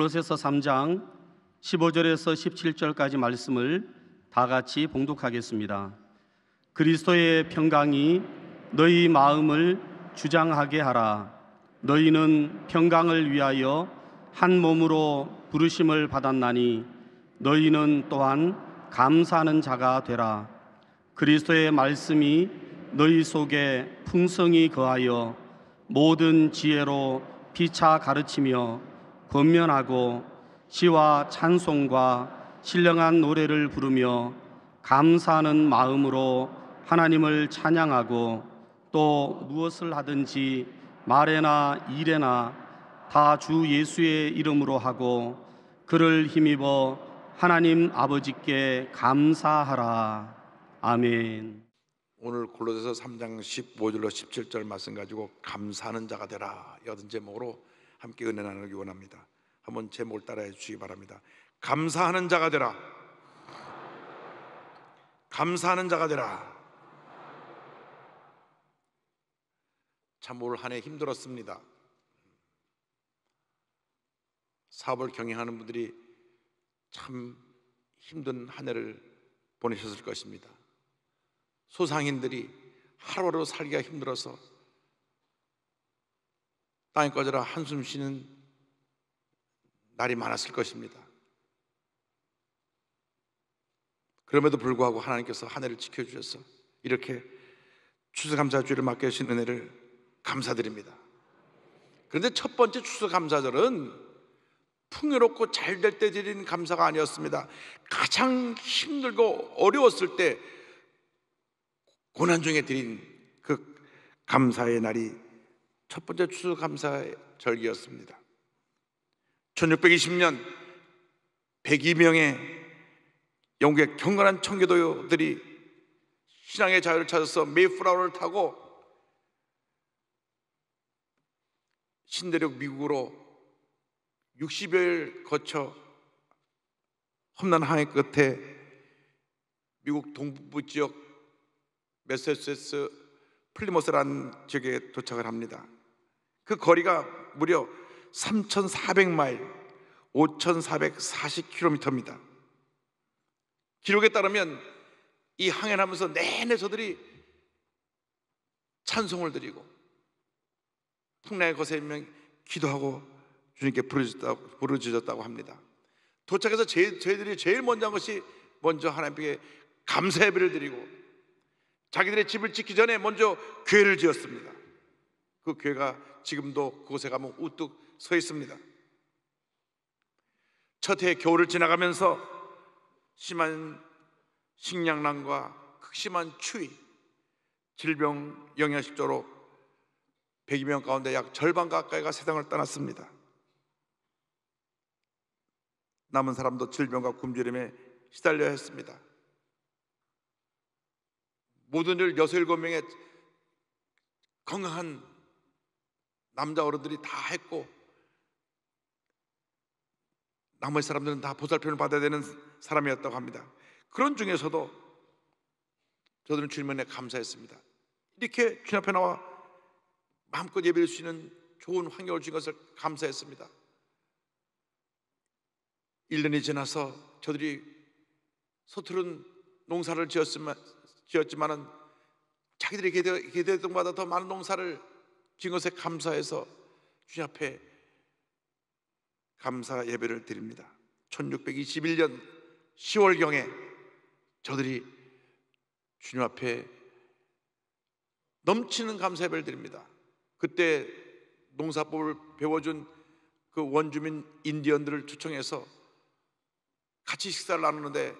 골로새서 3장 15절에서 17절까지 말씀을 다 같이 봉독하겠습니다. 그리스도의 평강이 너희 마음을 주장하게 하라. 너희는 평강을 위하여 한 몸으로 부르심을 받았나니 너희는 또한 감사하는 자가 되라. 그리스도의 말씀이 너희 속에 풍성이 거하여 모든 지혜로 피차 가르치며 권면하고 시와 찬송과 신령한 노래를 부르며 감사하는 마음으로 하나님을 찬양하고 또 무엇을 하든지 말에나 일에나 다 주 예수의 이름으로 하고 그를 힘입어 하나님 아버지께 감사하라. 아멘. 오늘 골로새서 3장 15절로 17절 말씀 가지고 감사하는 자가 되라 여든 제목으로 함께 은혜 나누기 원합니다. 한번 제목을 따라해 주시기 바랍니다. 감사하는 자가 되라. 감사하는 자가 되라. 참 올한해 힘들었습니다. 사업을 경영하는 분들이 참 힘든 한 해를 보내셨을 것입니다. 소상인들이 하루하루 살기가 힘들어서 땅에 꺼져라 한숨 쉬는 날이 많았을 것입니다. 그럼에도 불구하고 하나님께서 하늘을 지켜주셔서 이렇게 추수감사주의를 맡겨주신 은혜를 감사드립니다. 그런데 첫 번째 추수감사절은 풍요롭고 잘 될 때 드린 감사가 아니었습니다. 가장 힘들고 어려웠을 때 고난 중에 드린 그 감사의 날이 첫 번째 추수감사 절기였습니다. 1620년 102명의 영국의 경건한 청교도들이 신앙의 자유를 찾아서 메이플라우를 타고 신대륙 미국으로 6 0일 거쳐 험난 항해 끝에 미국 동북부 지역 메세세스 플리머스라는 지역에 도착을 합니다. 그 거리가 무려 3,400마일, 5,440km입니다. 기록에 따르면 이 항해하면서 내내 저들이 찬송을 드리고 풍랑의 거세며 기도하고 주님께 부르짖었다고, 합니다. 도착해서 저희들이 제일 먼저 한 것이 먼저 하나님께 감사 예배를 드리고 자기들의 집을 짓기 전에 먼저 교회를 지었습니다. 그 교회가 지금도 그곳에 가면 우뚝 서 있습니다. 첫해 겨울을 지나가면서 심한 식량난과 극심한 추위, 질병 영양실조로1 0 0명 가운데 약 절반 가까이가 세상을 떠났습니다. 남은 사람도 질병과 굶주림에 시달려 했습니다. 모든 일 6, 7 명의 건강한 남자 어른들이 다 했고 나머지 사람들은 다 보살핌을 받아야 되는 사람이었다고 합니다. 그런 중에서도 저들은 주님에 감사했습니다. 이렇게 주님 앞에 나와 마음껏 예배할 수 있는 좋은 환경을 주신 것을 감사했습니다. 1년이 지나서 저들이 서투른 농사를 지었지만, 은 자기들이 기대, 기대했던 것보다 더 많은 농사를 준 것에 감사해서 주님 앞에 감사 예배를 드립니다. 1621년 10월경에 저들이 주님 앞에 넘치는 감사 예배를 드립니다. 그때 농사법을 배워준 그 원주민 인디언들을 초청해서 같이 식사를 나누는데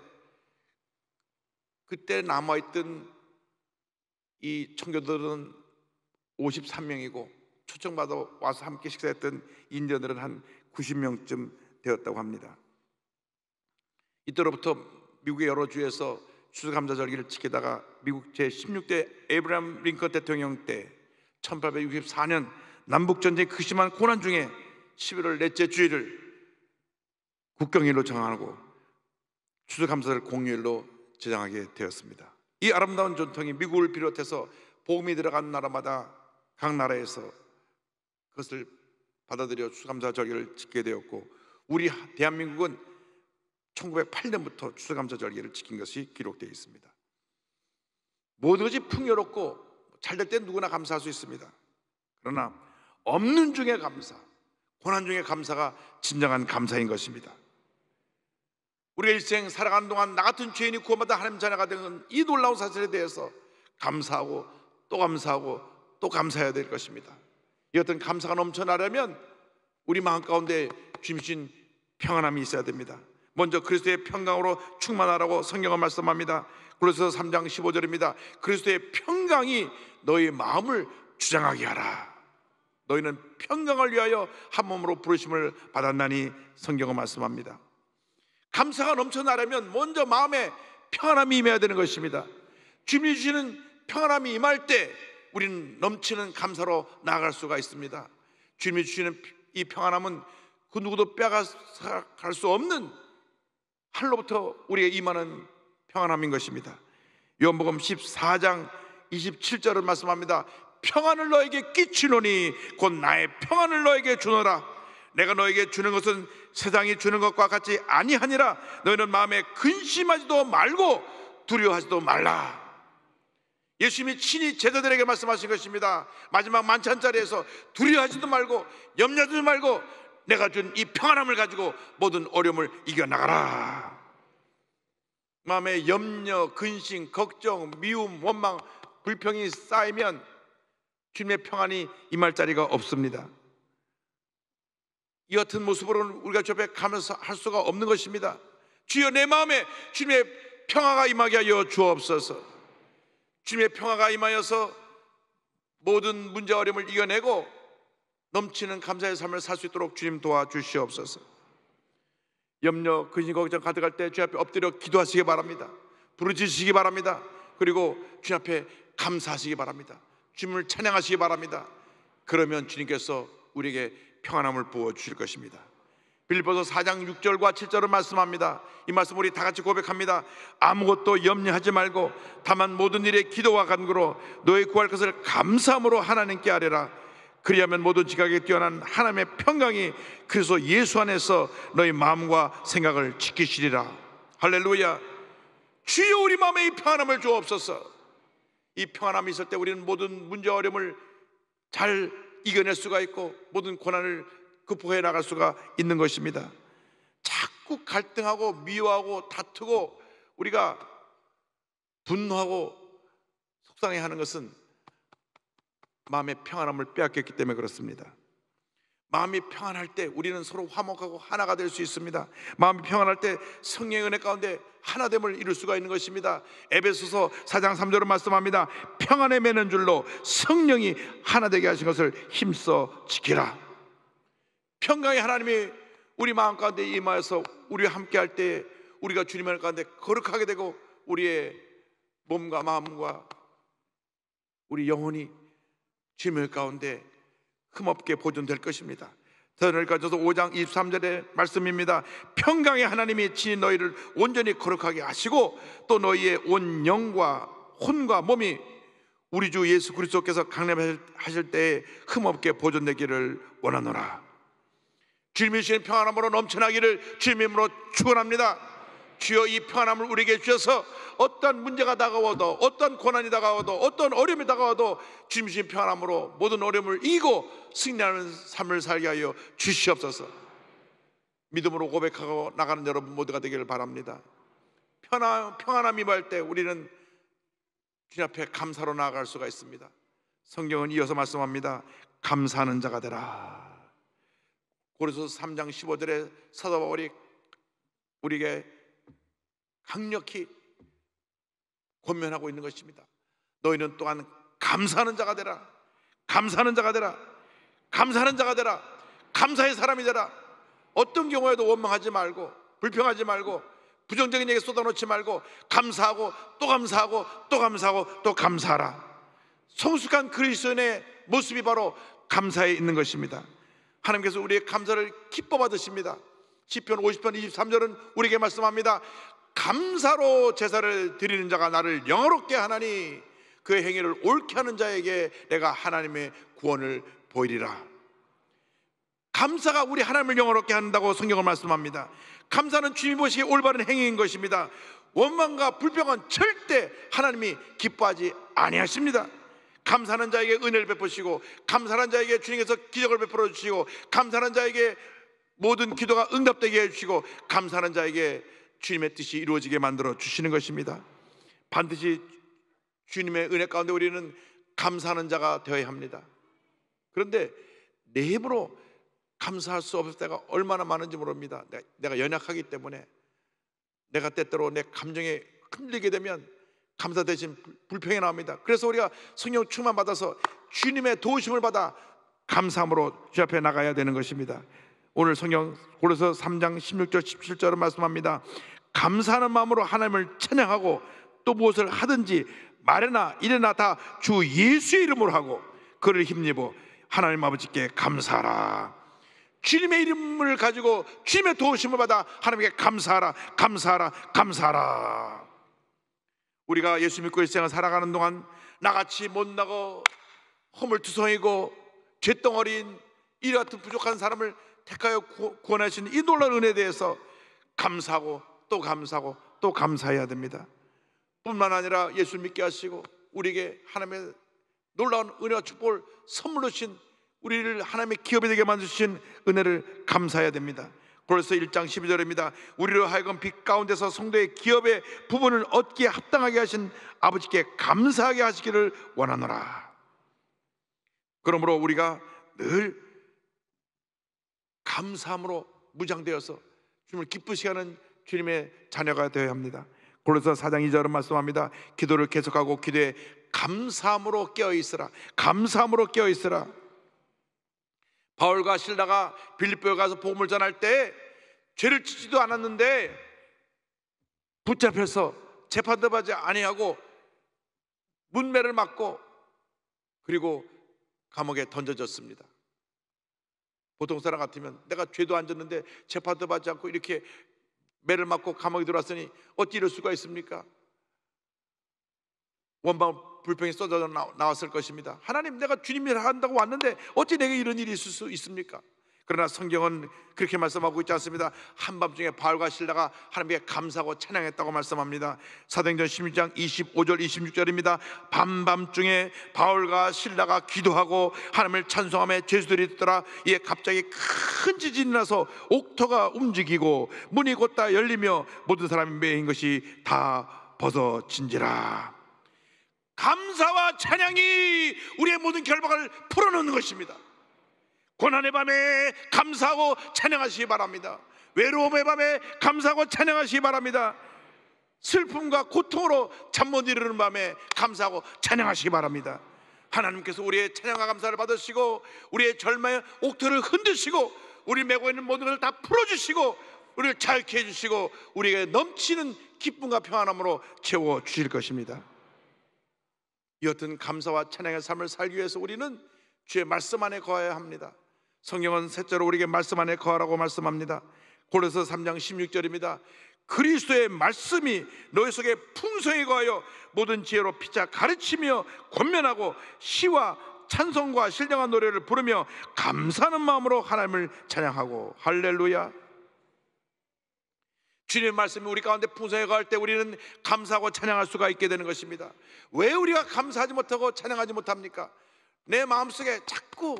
그때 남아있던 이 청교도들은 53명이고 초청받아 와서 함께 식사했던 인디언들은 한 90명쯤 되었다고 합니다. 이때로부터 미국의 여러 주에서 추수감사절기를 지키다가 미국 제16대 에브람 링컨 대통령 때 1864년 남북전쟁 극 그 심한 고난 중에 11월 넷째 주일을 국경일로 정하고 추수감사를 공휴일로 제정하게 되었습니다. 이 아름다운 전통이 미국을 비롯해서 복음이 들어간 나라마다 각 나라에서 그것을 받아들여 추수감사 절기를 지게 되었고 우리 대한민국은 1908년부터 추수감사 절기를 지킨 것이 기록되어 있습니다. 모든 것이 풍요롭고 잘될 때 누구나 감사할 수 있습니다. 그러나 없는 중에 감사, 고난 중에 감사가 진정한 감사인 것입니다. 우리가 일생 살아가는 동안 나 같은 죄인이 구원받아 하나님 자녀가 되는 이 놀라운 사실에 대해서 감사하고 또 감사하고 또 감사해야 될 것입니다. 이 어떤 감사가 넘쳐나려면 우리 마음 가운데 주신 평안함이 있어야 됩니다. 먼저 그리스도의 평강으로 충만하라고 성경은 말씀합니다. 그래서 3장 15절입니다. 그리스도의 평강이 너희 마음을 주장하게 하라. 너희는 평강을 위하여 한 몸으로 부르심을 받았나니 성경은 말씀합니다. 감사가 넘쳐나려면 먼저 마음에 평안함이 임해야 되는 것입니다. 주님이 주시는 평안함이 임할 때 우리는 넘치는 감사로 나아갈 수가 있습니다. 주님이 주시는 이 평안함은 그 누구도 빼앗아갈 수 없는 할로부터 우리의 임하는 평안함인 것입니다. 요한복음 14장 27절을 말씀합니다. 평안을 너에게 끼치노니 곧 나의 평안을 너에게 주노라. 내가 너에게 주는 것은 세상이 주는 것과 같이 아니하니라. 너희는 마음에 근심하지도 말고 두려워하지도 말라. 예수님이 친히 제자들에게 말씀하신 것입니다. 마지막 만찬 자리에서 두려워하지도 말고 염려하지도 말고 내가 준 이 평안함을 가지고 모든 어려움을 이겨나가라. 마음에 염려, 근심, 걱정, 미움, 원망, 불평이 쌓이면 주님의 평안이 임할 자리가 없습니다. 이 같은 모습으로는 우리가 좁에 가면서 할 수가 없는 것입니다. 주여 내 마음에 주님의 평화가 임하게 하여 주옵소서. 주님의 평화가 임하여서 모든 문제 어려움을 이겨내고 넘치는 감사의 삶을 살 수 있도록 주님 도와주시옵소서. 염려, 근심, 걱정 가득할 때 주님 앞에 엎드려 기도하시기 바랍니다. 부르짖으시기 바랍니다. 그리고 주님 앞에 감사하시기 바랍니다. 주님을 찬양하시기 바랍니다. 그러면 주님께서 우리에게 평안함을 부어 주실 것입니다. 빌보서 4장 6절과 7절을 말씀합니다. 이 말씀 우리 다 같이 고백합니다. 아무것도 염려하지 말고 다만 모든 일에 기도와 간구로 너의 구할 것을 감사함으로 하나님께 아뢰라. 그리하면 모든 지각에 뛰어난 하나님의 평강이 그래서 예수 안에서 너희 마음과 생각을 지키시리라. 할렐루야. 주여 우리 마음에 이 평안함을 주옵소서. 이 평안함이 있을 때 우리는 모든 문제 어려움을 잘 이겨낼 수가 있고 모든 고난을 극복해 그 나갈 수가 있는 것입니다. 자꾸 갈등하고 미워하고 다투고 우리가 분노하고 속상해하는 것은 마음의 평안함을 빼앗겼기 때문에 그렇습니다. 마음이 평안할 때 우리는 서로 화목하고 하나가 될 수 있습니다. 마음이 평안할 때 성령의 은혜 가운데 하나됨을 이룰 수가 있는 것입니다. 에베소서 4장 3절은 말씀합니다. 평안에 매는 줄로 성령이 하나 되게 하신 것을 힘써 지키라. 평강의 하나님이 우리 마음 가운데 임하여서 우리와 함께 할 때 우리가 주님을 가운데 거룩하게 되고 우리의 몸과 마음과 우리 영혼이 주님의 가운데 흠없게 보존될 것입니다. 선을 가져서 5장 23절의 말씀입니다. 평강의 하나님이 친히 너희를 온전히 거룩하게 하시고 또 너희의 온 영과 혼과 몸이 우리 주 예수 그리스도께서 강림하실 때에 흠없게 보존되기를 원하노라. 주님이 주신 평안함으로 넘쳐나기를 주님으로 축원합니다. 주여 이 평안함을 우리에게 주셔서 어떤 문제가 다가와도 어떤 고난이 다가와도 어떤 어려움이 다가와도 주님 주신 평안함으로 모든 어려움을 이기고 승리하는 삶을 살게 하여 주시옵소서. 믿음으로 고백하고 나가는 여러분 모두가 되기를 바랍니다. 평안, 평안함이 말 때 우리는 주님 앞에 감사로 나아갈 수가 있습니다. 성경은 이어서 말씀합니다. 감사하는 자가 되라. 고린도서 3장 15절에 사도 바울이 우리에게 강력히 권면하고 있는 것입니다. 너희는 또한 감사하는 자가 되라. 감사하는 자가 되라. 감사하는 자가 되라. 감사의 사람이 되라. 어떤 경우에도 원망하지 말고 불평하지 말고 부정적인 얘기 쏟아놓지 말고 감사하고 또 감사하고 또 감사하고 또 감사하라. 성숙한 그리스도인의 모습이 바로 감사에 있는 것입니다. 하나님께서 우리의 감사를 기뻐 받으십니다. 시편 50편 23절은 우리에게 말씀합니다. 감사로 제사를 드리는 자가 나를 영어롭게 하나니 그 행위를 옳게 하는 자에게 내가 하나님의 구원을 보이리라. 감사가 우리 하나님을 영어롭게 한다고 성경을 말씀합니다. 감사는 주님 보시기에 올바른 행위인 것입니다. 원망과 불평은 절대 하나님이 기뻐하지 아니하십니다. 감사하는 자에게 은혜를 베푸시고 감사하는 자에게 주님께서 기적을 베풀어 주시고 감사하는 자에게 모든 기도가 응답되게 해주시고 감사하는 자에게 주님의 뜻이 이루어지게 만들어 주시는 것입니다. 반드시 주님의 은혜 가운데 우리는 감사하는 자가 되어야 합니다. 그런데 내 힘으로 감사할 수 없을 때가 얼마나 많은지 모릅니다. 내가 연약하기 때문에 내가 때때로 내 감정에 흔들리게 되면 감사 대신 불평이 나옵니다. 그래서 우리가 성령 충만 받아서 주님의 도우심을 받아 감사함으로 주 앞에 나가야 되는 것입니다. 오늘 성령 고려서 3장 16절 17절을 말씀합니다. 감사하는 마음으로 하나님을 찬양하고 또 무엇을 하든지 말이나 일이나 다 주 예수 이름으로 하고 그를 힘입어 하나님 아버지께 감사하라. 주님의 이름을 가지고 주님의 도우심을 받아 하나님께 감사하라, 감사하라, 감사하라. 우리가 예수 믿고 일생을 살아가는 동안 나같이 못나고 허물투성이고 죄덩어리인 이 같은 부족한 사람을 택하여 구원하신이 놀라운 은혜에 대해서 감사하고 또 감사하고 또 감사해야 됩니다. 뿐만 아니라 예수 믿게 하시고 우리에게 하나님의 놀라운 은혜와 축복을 선물로 주신 우리를 하나님의 기업이 되게 만드신 은혜를 감사해야 됩니다. 고린도서 1장 12절입니다. 우리로 하여금 빛 가운데서 성도의 기업의 부분을 얻기에 합당하게 하신 아버지께 감사하게 하시기를 원하노라. 그러므로 우리가 늘 감사함으로 무장되어서 주님을 기쁘시 하는 주님의 자녀가 되어야 합니다. 고린서 4장 2절은 말씀합니다. 기도를 계속하고 기도에 감사함으로 깨어 있으라. 감사함으로 깨어 있으라. 바울과 실라가 빌립보에 가서 복음을 전할 때 죄를 지지도 않았는데 붙잡혀서 재판받지 도 아니하고 문매를 맞고 그리고 감옥에 던져졌습니다. 보통 사람 같으면 내가 죄도 안 졌는데 재판도 받지 않고 이렇게 매를 맞고 감옥에 들어왔으니 어찌 이럴 수가 있습니까? 원망 불평이 쏟아져 나왔을 것입니다. 하나님 내가 주님이라 한다고 왔는데 어찌 내게 이런 일이 있을 수 있습니까? 그러나 성경은 그렇게 말씀하고 있지 않습니다. 한밤중에 바울과 신라가 하나님께 감사하고 찬양했다고 말씀합니다. 사도행전 16장 25절 26절입니다. 밤밤중에 바울과 신라가 기도하고 하나님을 찬송함에 죄수들이 듣더라. 이에 갑자기 큰 지진이 나서 옥터가 움직이고 문이 곧다 열리며 모든 사람이 매인 것이 다 벗어진지라. 감사와 찬양이 우리의 모든 결박을 풀어놓는 것입니다. 고난의 밤에 감사하고 찬양하시기 바랍니다. 외로움의 밤에 감사하고 찬양하시기 바랍니다. 슬픔과 고통으로 잠 못 이루는 밤에 감사하고 찬양하시기 바랍니다. 하나님께서 우리의 찬양과 감사를 받으시고 우리의 절망의 옥토를 흔드시고 우리 메고 있는 모든 것을 다 풀어주시고 우리를 자유케 해주시고 우리에게 넘치는 기쁨과 평안함으로 채워 주실 것입니다. 여튼 감사와 찬양의 삶을 살기 위해서 우리는 주의 말씀 안에 거해야 합니다. 성경은 셋째로 우리에게 말씀 안에 거하라고 말씀합니다. 고려서 3장 16절입니다. 그리스도의 말씀이 너희 속에 풍성히 거하여 모든 지혜로 피자 가르치며 권면하고 시와 찬송과 신령한 노래를 부르며 감사하는 마음으로 하나님을 찬양하고 할렐루야. 주님의 말씀이 우리 가운데 풍성해 갈때 우리는 감사하고 찬양할 수가 있게 되는 것입니다. 왜 우리가 감사하지 못하고 찬양하지 못합니까? 내 마음속에 자꾸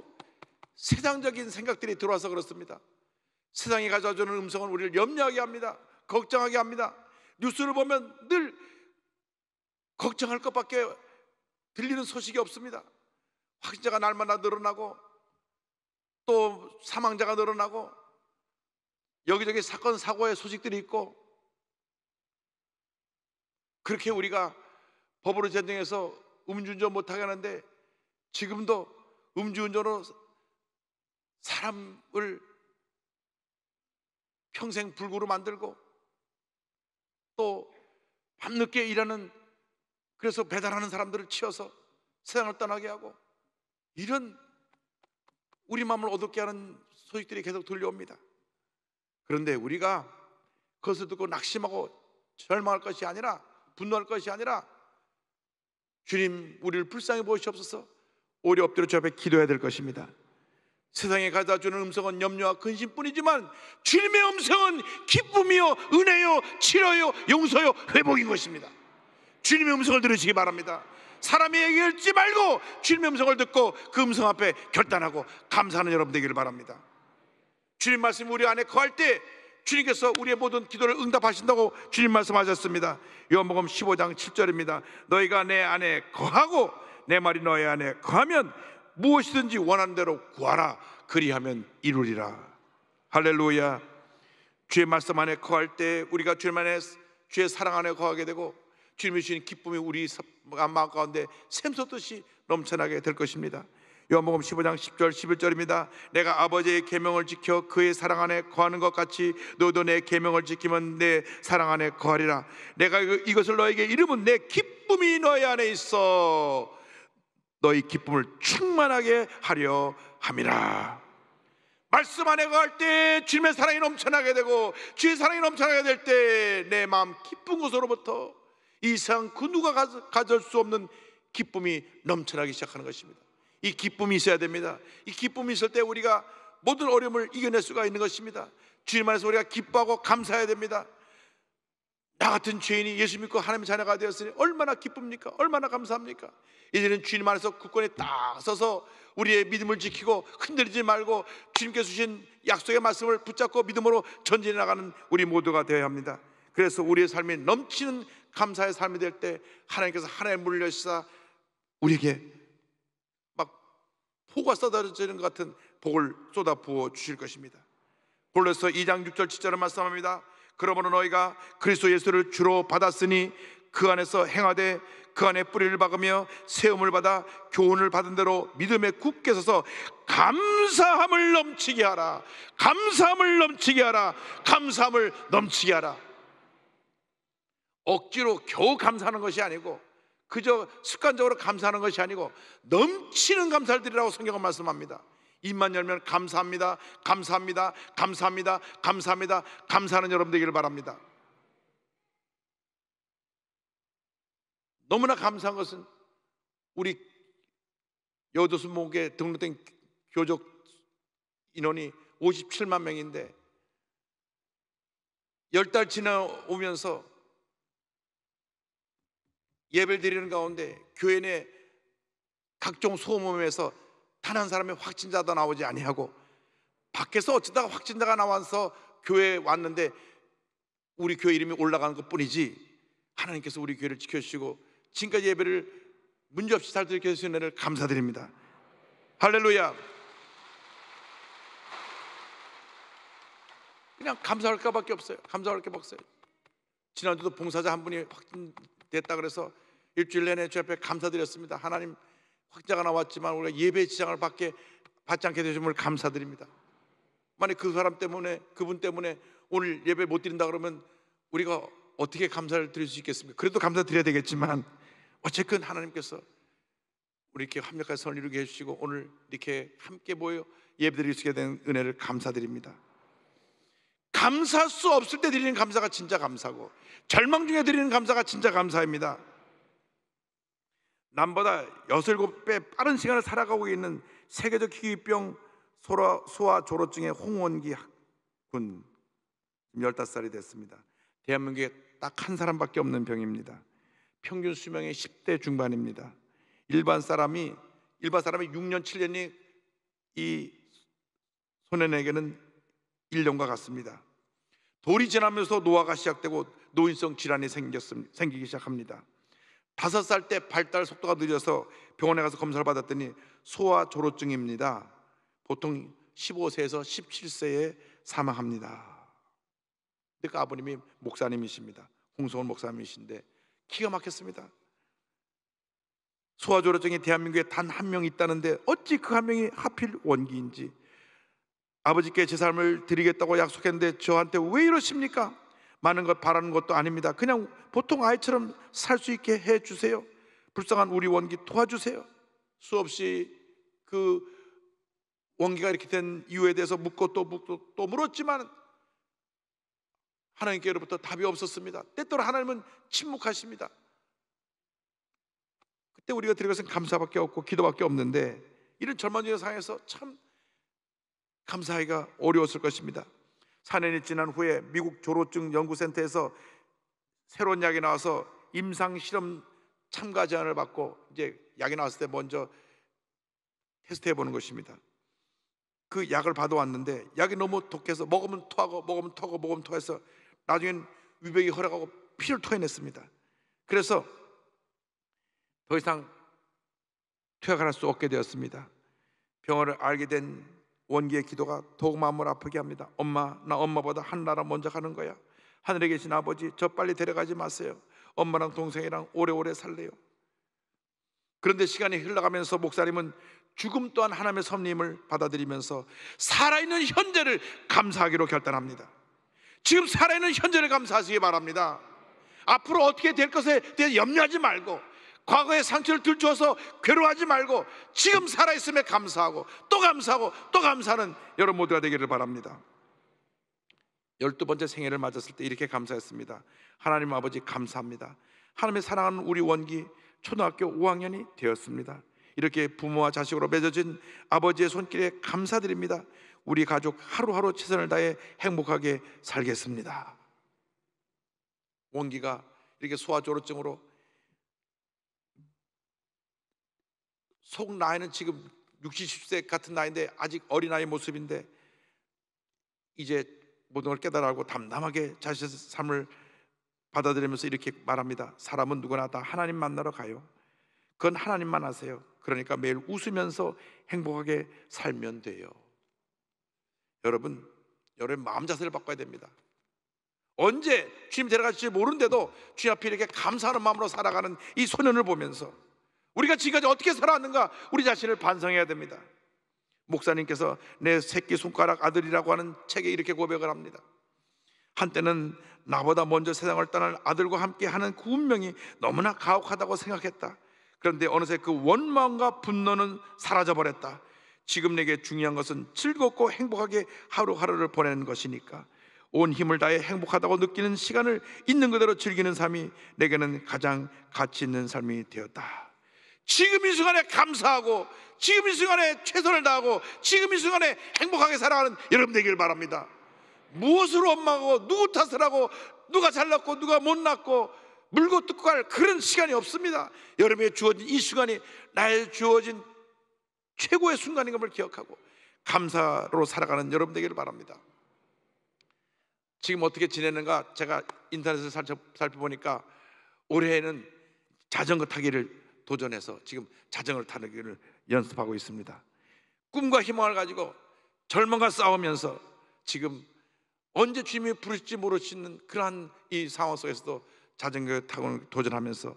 세상적인 생각들이 들어와서 그렇습니다. 세상이 가져주는 음성은 우리를 염려하게 합니다. 걱정하게 합니다. 뉴스를 보면 늘 걱정할 것밖에 들리는 소식이 없습니다. 확진자가 날마다 늘어나고 또 사망자가 늘어나고 여기저기 사건 사고의 소식들이 있고 그렇게 우리가 법으로 전쟁해서 음주운전 못하게 하는데 지금도 음주운전으로 사람을 평생 불구로 만들고 또 밤늦게 일하는 그래서 배달하는 사람들을 치워서 세상을 떠나게 하고 이런 우리 마음을 어둡게 하는 소식들이 계속 들려옵니다. 그런데 우리가 그것을 듣고 낙심하고 절망할 것이 아니라 분노할 것이 아니라 주님 우리를 불쌍히 보시옵소서 오히려 엎드려 주 앞에 기도해야 될 것입니다 세상에 가다 져 주는 음성은 염려와 근심뿐이지만 주님의 음성은 기쁨이요 은혜요 치료요 용서요 회복인 것입니다 주님의 음성을 들으시기 바랍니다 사람이 얘기할지 말고 주님의 음성을 듣고 그 음성 앞에 결단하고 감사하는 여러분 되기를 바랍니다 주님 말씀 우리 안에 거할 때 주님께서 우리의 모든 기도를 응답하신다고 주님 말씀하셨습니다. 요한복음 15장 7절입니다. 너희가 내 안에 거하고 내 말이 너희 안에 거하면 무엇이든지 원하는 대로 구하라 그리하면 이루리라. 할렐루야. 주의 말씀 안에 거할 때 우리가 주님 안에 주의 사랑 안에 거하게 되고 주님이 주신 기쁨이 우리 안마 가운데 샘솟듯이 넘쳐나게 될 것입니다. 요한복음 15장 10절 11절입니다. 내가 아버지의 계명을 지켜 그의 사랑 안에 거하는 것 같이 너도 내 계명을 지키면 내 사랑 안에 거하리라. 내가 그, 이것을 너에게 이름은 내 기쁨이 너희 안에 있어 너희 기쁨을 충만하게 하려 함이라. 말씀 안에 거할 때 주님의 사랑이 넘쳐나게 되고 주의 사랑이 넘쳐나게 될 때 내 마음 기쁜 곳으로부터 이상 그 누가 가질 수 없는 기쁨이 넘쳐나기 시작하는 것입니다. 이 기쁨이 있어야 됩니다. 이 기쁨이 있을 때 우리가 모든 어려움을 이겨낼 수가 있는 것입니다. 주님 안에서 우리가 기뻐하고 감사해야 됩니다. 나 같은 죄인이 예수 믿고 하나님의 자녀가 되었으니 얼마나 기쁩니까? 얼마나 감사합니까? 이제는 주님 안에서 굳건히 딱 서서 우리의 믿음을 지키고 흔들리지 말고 주님께서 주신 약속의 말씀을 붙잡고 믿음으로 전진해 나가는 우리 모두가 되어야 합니다. 그래서 우리의 삶이 넘치는 감사의 삶이 될 때 하나님께서 하나의 물려시사 우리에게 포가 쏟아지는 것 같은 복을 쏟아 부어 주실 것입니다. 골로서 2장 6절 7절을 말씀합니다. 그러므로 너희가 그리스도 예수를 주로 받았으니 그 안에서 행하되 그 안에 뿌리를 박으며 세움을 받아 교훈을 받은 대로 믿음에 굳게 서서 감사함을 넘치게 하라. 감사함을 넘치게 하라. 감사함을 넘치게 하라. 억지로 겨우 감사하는 것이 아니고 그저 습관적으로 감사하는 것이 아니고 넘치는 감사들이라고 성경은 말씀합니다. 입만 열면 감사합니다. 감사합니다. 감사합니다. 감사합니다. 감사하는 여러분 되기를 바랍니다. 너무나 감사한 것은 우리 여도수목에 등록된 교적 인원이 57만 명인데 열 달 지나오면서 예배를 드리는 가운데 교회 내 각종 소모임에서 단한 사람의 확진자도 나오지 아니하고 밖에서 어쩌다가 확진자가 나와서 교회에 왔는데 우리 교회 이름이 올라가는 것뿐이지 하나님께서 우리 교회를 지켜주시고 지금까지 예배를 문제 없이 잘드리 해주신 은혜를 감사드립니다 할렐루야 그냥 감사할 까밖에 없어요 감사할 게밖 없어요 지난주도 봉사자 한 분이 확진 됐다 그래서 일주일 내내 주 앞에 감사드렸습니다. 하나님 확자가 나왔지만 우리가 예배 지장을 받게 받지 않게 되심을 감사드립니다. 만약 그 사람 때문에 그분 때문에 오늘 예배 못 드린다 그러면 우리가 어떻게 감사를 드릴 수 있겠습니까? 그래도 감사드려야 되겠지만 어쨌든 하나님께서 우리 이렇게 합력한 선을 이루게 해주시고 오늘 이렇게 함께 모여 예배드릴 수 있게 된 은혜를 감사드립니다. 감사할 수 없을 때 드리는 감사가 진짜 감사고 절망 중에 드리는 감사가 진짜 감사입니다. 남보다 여섯 배 빠른 시간을 살아가고 있는 세계적 희귀병 소아 조로증의 홍원기 군 15살이 됐습니다. 대한민국에 딱 한 사람밖에 없는 병입니다. 평균 수명이 10대 중반입니다. 일반 사람이 일반 사람이 6년 7년이 이 소년에게는 1년과 같습니다. 돌이 지나면서 노화가 시작되고 노인성 질환이 생기기 시작합니다. 다섯 살 때 발달 속도가 느려서 병원에 가서 검사를 받았더니 소아 조로증입니다. 보통 15세에서 17세에 사망합니다. 그러니 아버님이 목사님이십니다. 홍성원 목사님이신데 기가 막혔습니다. 소아조로증이 대한민국에 단 한 명 있다는데 어찌 그 한 명이 하필 원기인지 아버지께 제 삶을 드리겠다고 약속했는데 저한테 왜 이러십니까? 많은 걸 바라는 것도 아닙니다. 그냥 보통 아이처럼 살 수 있게 해 주세요. 불쌍한 우리 원기 도와주세요. 수없이 그 원기가 이렇게 된 이유에 대해서 묻고 또 묻고 또 물었지만 하나님께로부터 답이 없었습니다. 때때로 하나님은 침묵하십니다. 그때 우리가 드릴 것은 감사밖에 없고 기도밖에 없는데 이런 절망적인 상황에서 참 감사하기가 어려웠을 것입니다. 4년이 지난 후에 미국 조로증 연구센터에서 새로운 약이 나와서 임상 실험 참가 제안을 받고 이제 약이 나왔을 때 먼저 테스트해 보는 것입니다. 그 약을 받아왔는데 약이 너무 독해서 먹으면 토하고 먹으면 토하고 먹으면 토해서 나중엔 위백이 허락하고 피를 토해냈습니다. 그래서 더 이상 퇴학할 수 없게 되었습니다. 병원을 알게 된 원기의 기도가 더욱 마음을 아프게 합니다. 엄마, 나 엄마보다 한 나라 먼저 가는 거야. 하늘에 계신 아버지, 저 빨리 데려가지 마세요. 엄마랑 동생이랑 오래오래 살래요. 그런데 시간이 흘러가면서 목사님은 죽음 또한 하나님의 섭리임을 받아들이면서 살아있는 현재를 감사하기로 결단합니다. 지금 살아있는 현재를 감사하시기 바랍니다. 앞으로 어떻게 될 것에 대해 염려하지 말고 과거의 상처를 들추어서 괴로워하지 말고 지금 살아있음에 감사하고 또 감사하고 또 감사하는 여러분 모두가 되기를 바랍니다. 열두 번째 생일을 맞았을 때 이렇게 감사했습니다. 하나님 아버지 감사합니다. 하나님의 사랑하는 우리 원기 초등학교 5학년이 되었습니다. 이렇게 부모와 자식으로 맺어진 아버지의 손길에 감사드립니다. 우리 가족 하루하루 최선을 다해 행복하게 살겠습니다. 원기가 이렇게 소아조로증으로 속 나이는 지금 60, 70세 같은 나이인데 아직 어린아이 모습인데 이제 모든 걸 깨달아고 담담하게 자신의 삶을 받아들이면서 이렇게 말합니다. 사람은 누구나 다 하나님 만나러 가요. 그건 하나님만 아세요. 그러니까 매일 웃으면서 행복하게 살면 돼요. 여러분, 여러분 마음 자세를 바꿔야 됩니다. 언제 주님 데려가실지 모른데도 주님 앞에 이렇게 감사하는 마음으로 살아가는 이 소년을 보면서 우리가 지금까지 어떻게 살아왔는가 우리 자신을 반성해야 됩니다. 목사님께서 내 새끼 손가락 아들이라고 하는 책에 이렇게 고백을 합니다. 한때는 나보다 먼저 세상을 떠난 아들과 함께 하는 그 운명이 너무나 가혹하다고 생각했다. 그런데 어느새 그 원망과 분노는 사라져 버렸다. 지금 내게 중요한 것은 즐겁고 행복하게 하루하루를 보내는 것이니까 온 힘을 다해 행복하다고 느끼는 시간을 있는 그대로 즐기는 삶이 내게는 가장 가치 있는 삶이 되었다. 지금 이 순간에 감사하고 지금 이 순간에 최선을 다하고 지금 이 순간에 행복하게 살아가는 여러분 되기를 바랍니다. 무엇으로 엄마하고 누구 탓을 하고 누가 잘났고 누가 못났고 물고 뜯고 갈 그런 시간이 없습니다. 여러분의 주어진 이 순간이 나의 주어진 최고의 순간인 것을 기억하고 감사로 살아가는 여러분 되기를 바랍니다. 지금 어떻게 지내는가 제가 인터넷을 살펴보니까 올해에는 자전거 타기를 도전해서 지금 자전거를 타는 길을 연습하고 있습니다. 꿈과 희망을 가지고 젊음과 싸우면서 지금 언제 주님이 부르실지 모르시는 그러한 이 상황 속에서도 자전거 타고 도전하면서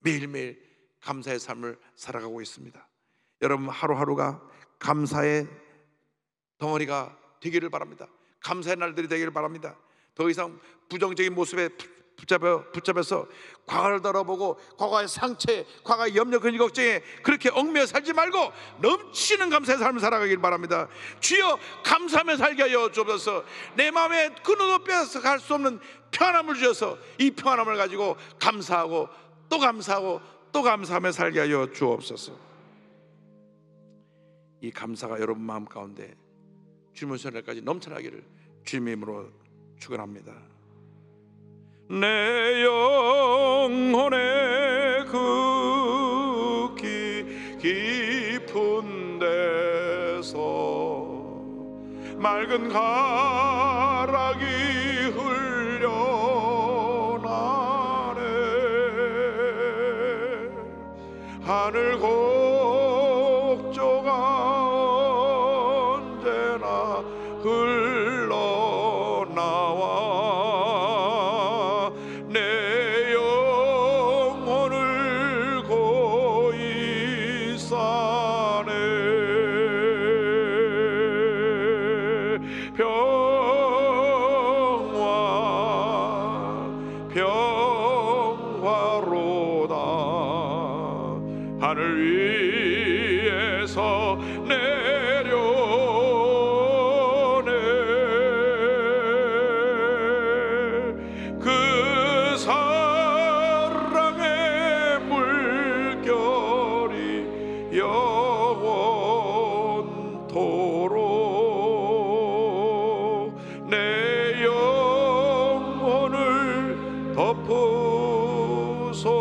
매일매일 감사의 삶을 살아가고 있습니다. 여러분 하루하루가 감사의 덩어리가 되기를 바랍니다. 감사의 날들이 되기를 바랍니다. 더 이상 부정적인 모습에 붙잡혀, 붙잡아서 과거를 돌아보고 과거의 상처, 과거의 염려, 근심, 걱정에 그렇게 얽매여 살지 말고 넘치는 감사의 삶을 살아가길 바랍니다. 주여 감사하며 살게 하여 주옵소서. 내 마음에 그 누도 빼앗아 갈 수 없는 평안함을 주셔서 이 평안함을 가지고 감사하고 또 감사하고 또 감사하며 살게 하여 주옵소서. 이 감사가 여러분 마음 가운데 주님의 손에까지 넘쳐나기를 주님의 이으로 축원합니다. 내 영혼의 극그 깊은 데서 맑은 가락이 흘려나네 하늘 고 덮으소서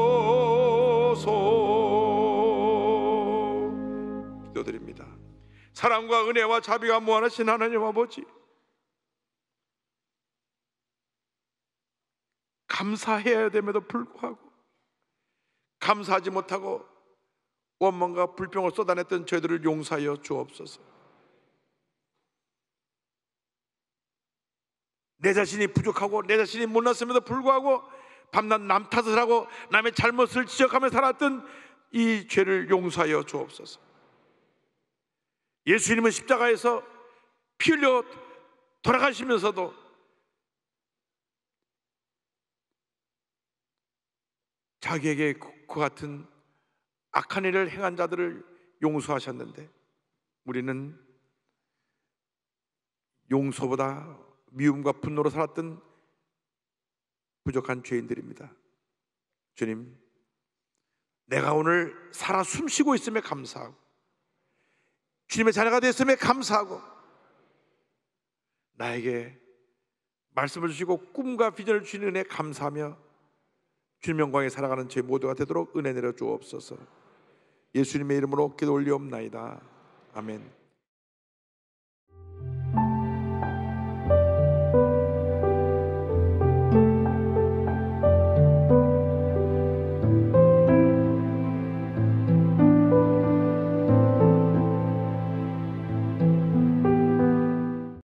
기도드립니다. 사랑과 은혜와 자비가 무한하신 하나님 아버지 감사해야 됨에도 불구하고 감사하지 못하고 원망과 불평을 쏟아냈던 저희들을 용서하여 주옵소서. 내 자신이 부족하고 내 자신이 못났음에도 불구하고 밤낮 남 탓을 하고 남의 잘못을 지적하며 살았던 이 죄를 용서하여 주옵소서. 예수님은 십자가에서 피 흘려 돌아가시면서도 자기에게 그, 그 같은 악한 일을 행한 자들을 용서하셨는데 우리는 용서보다 미움과 분노로 살았던 부족한 죄인들입니다. 주님, 내가 오늘 살아 숨쉬고 있음에 감사하고 주님의 자녀가 됐음에 감사하고 나에게 말씀을 주시고 꿈과 비전을 주신 은혜 감사하며 주님 영광에 살아가는 저희 모두가 되도록 은혜 내려 주옵소서. 예수님의 이름으로 기도 올리옵나이다. 아멘.